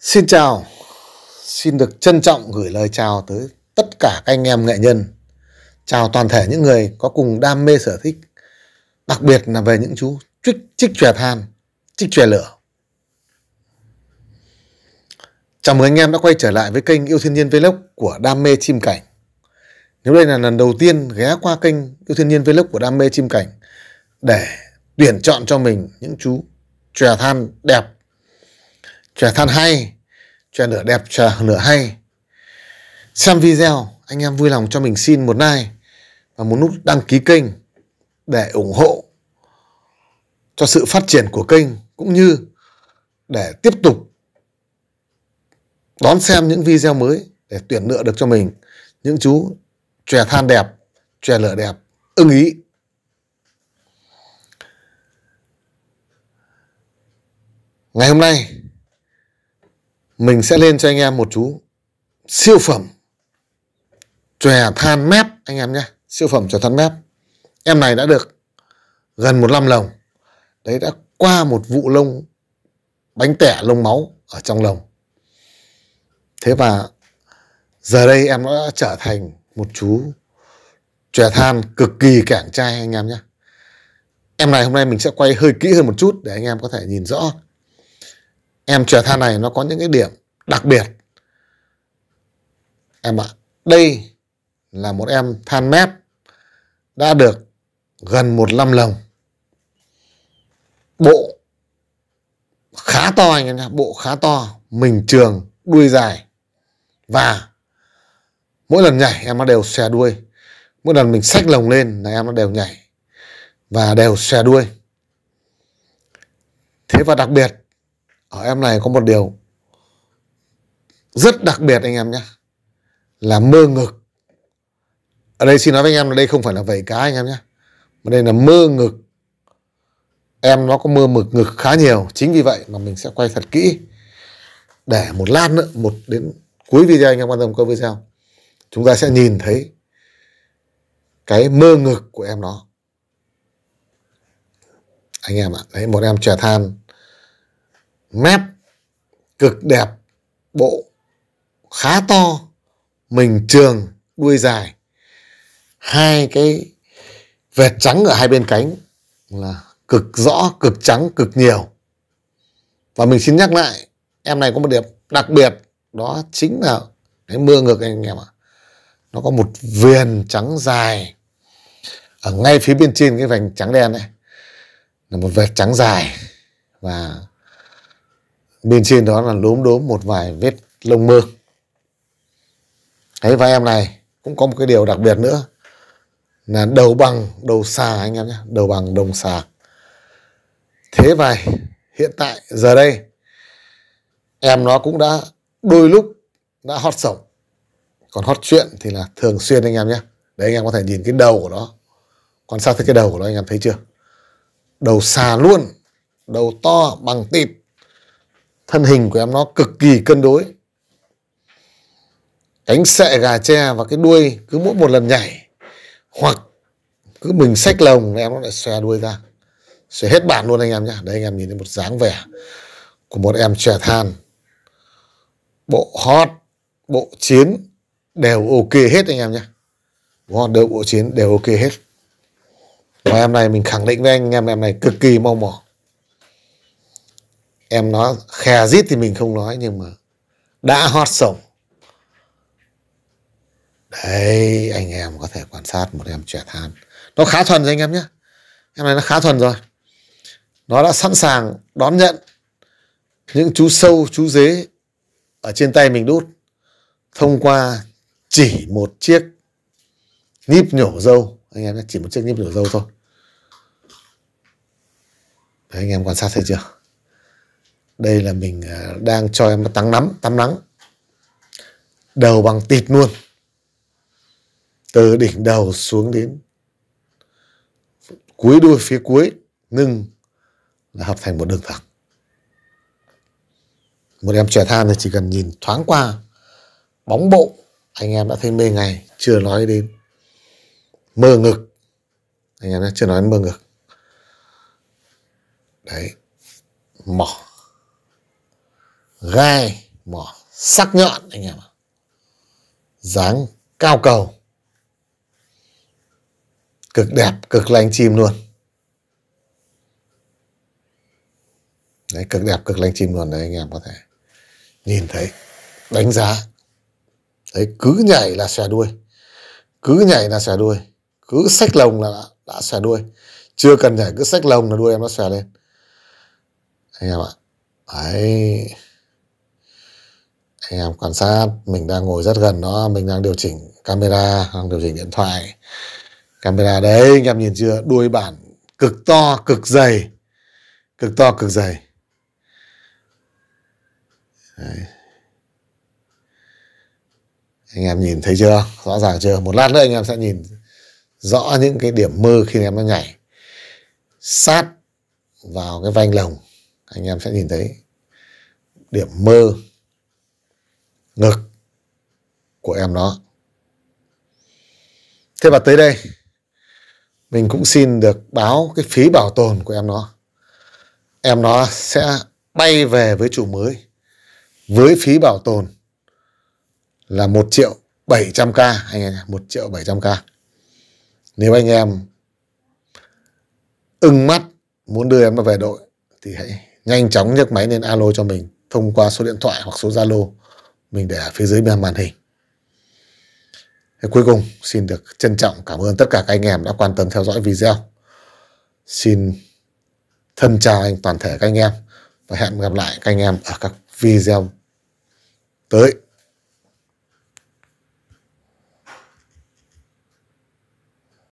Xin chào, xin được trân trọng gửi lời chào tới tất cả các anh em nghệ nhân. Chào toàn thể những người có cùng đam mê sở thích, đặc biệt là về những chú trích, trích chòe than, trích chòe lửa. Chào mừng anh em đã quay trở lại với kênh Yêu Thiên Nhiên Vlog của Đam mê Chim Cảnh. Nếu đây là lần đầu tiên ghé qua kênh Yêu Thiên Nhiên Vlog của Đam mê Chim Cảnh để tuyển chọn cho mình những chú chòe than đẹp chè than hay chè lửa đẹp chè lửa hay xem video anh em vui lòng cho mình xin một like và một nút đăng ký kênh để ủng hộ cho sự phát triển của kênh cũng như để tiếp tục đón xem những video mới để tuyển lựa được cho mình những chú chè than đẹp, chè lửa đẹp ưng ý. Ngày hôm nay mình sẽ lên cho anh em một chú siêu phẩm chòe than mép anh em nhé siêu phẩm chòe than mép em này đã được gần một năm lồng đấy đã qua một vụ lông bánh tẻ lông máu ở trong lồng thế và giờ đây em đã trở thành một chú chòe than cực kỳ cảng trai anh em nhé em này hôm nay mình sẽ quay hơi kỹ hơn một chút để anh em có thể nhìn rõ em chè than này nó có những cái điểm đặc biệt em ạ à, đây là một em than mép đã được gần một năm lồng bộ khá to anh em nhé bộ khá to mình trường đuôi dài và mỗi lần nhảy em nó đều xòe đuôi mỗi lần mình xách lồng lên là em nó đều nhảy và đều xòe đuôi thế và đặc biệt ở em này có một điều rất đặc biệt anh em nhé là mơ ngực ở đây xin nói với anh em là đây không phải là vẩy cá anh em nhé mà đây là mơ ngực em nó có mơ mực ngực khá nhiều chính vì vậy mà mình sẽ quay thật kỹ để một lát nữa một đến cuối video anh em quan tâm cơ video chúng ta sẽ nhìn thấy cái mơ ngực của em nó anh em ạ à, đấy một em trẻ than mép cực đẹp bộ khá to mình trường đuôi dài hai cái vệt trắng ở hai bên cánh là cực rõ cực trắng cực nhiều và mình xin nhắc lại em này có một điểm đặc biệt đó chính là cái mưa ngược anh em ạ nó có một viền trắng dài ở ngay phía bên trên cái vành trắng đen này là một vệt trắng dài và bên trên đó là lốm đốm một vài vết lông mơ Đấy và em này cũng có một cái điều đặc biệt nữa là đầu bằng đầu xà anh em nhé đầu bằng đồng xà thế vậy hiện tại giờ đây em nó cũng đã đôi lúc đã hót sổng còn hót chuyện thì là thường xuyên anh em nhé đấy anh em có thể nhìn cái đầu của nó quan sát thấy cái đầu của nó anh em thấy chưa đầu xà luôn đầu to bằng tịt thân hình của em nó cực kỳ cân đối cánh sệ gà tre và cái đuôi cứ mỗi một lần nhảy hoặc cứ mình xách lồng em nó lại xòe đuôi ra xòe hết bản luôn anh em nhá đây anh em nhìn thấy một dáng vẻ của một em trẻ than bộ hot bộ chiến đều ok hết anh em nhá bộ hot đều bộ chiến đều ok hết và em này mình khẳng định với anh em em này cực kỳ mong mỏi em nói khè rít thì mình không nói nhưng mà đã hot sổng đấy anh em có thể quan sát một em trẻ than nó khá thuần rồi anh em nhé em này nó khá thuần rồi nó đã sẵn sàng đón nhận những chú sâu chú dế ở trên tay mình đút thông qua chỉ một chiếc níp nhổ dâu anh em nhé chỉ một chiếc níp nhổ dâu thôi đấy, anh em quan sát thấy chưa đây là mình à, đang cho em tắm nắm tắm nắng đầu bằng tịt luôn từ đỉnh đầu xuống đến cuối đuôi phía cuối lưng là hợp thành một đường thẳng một em trẻ than thì chỉ cần nhìn thoáng qua bóng bộ anh em đã thấy mê ngày chưa nói đến mơ ngực anh em đã chưa nói đến mơ ngực đấy mỏ gai mỏ sắc nhọn anh em ạ dáng cao cầu cực đẹp cực lành chim luôn đấy cực đẹp cực lành chim luôn đấy anh em có thể nhìn thấy đánh giá đấy cứ nhảy là xòe đuôi cứ nhảy là xòe đuôi cứ xách lồng là đã, đã xòe đuôi chưa cần nhảy cứ xách lồng là đuôi em nó xòe lên anh em ạ đấy anh em quan sát mình đang ngồi rất gần nó mình đang điều chỉnh camera đang điều chỉnh điện thoại camera đấy anh em nhìn chưa đuôi bản cực to cực dày cực to cực dày đấy. anh em nhìn thấy chưa rõ ràng chưa một lát nữa anh em sẽ nhìn rõ những cái điểm mơ khi em nó nhảy sát vào cái vanh lồng anh em sẽ nhìn thấy điểm mơ ngực của em nó thế và tới đây mình cũng xin được báo cái phí bảo tồn của em nó em nó sẽ bay về với chủ mới với phí bảo tồn là 1 triệu 700k anh em 1 triệu 700k nếu anh em ưng mắt muốn đưa em nó về đội thì hãy nhanh chóng nhấc máy lên alo cho mình thông qua số điện thoại hoặc số Zalo mình để ở phía dưới màn hình. Thế cuối cùng xin được trân trọng cảm ơn tất cả các anh em đã quan tâm theo dõi video. Xin thân chào anh toàn thể các anh em và hẹn gặp lại các anh em ở các video tới.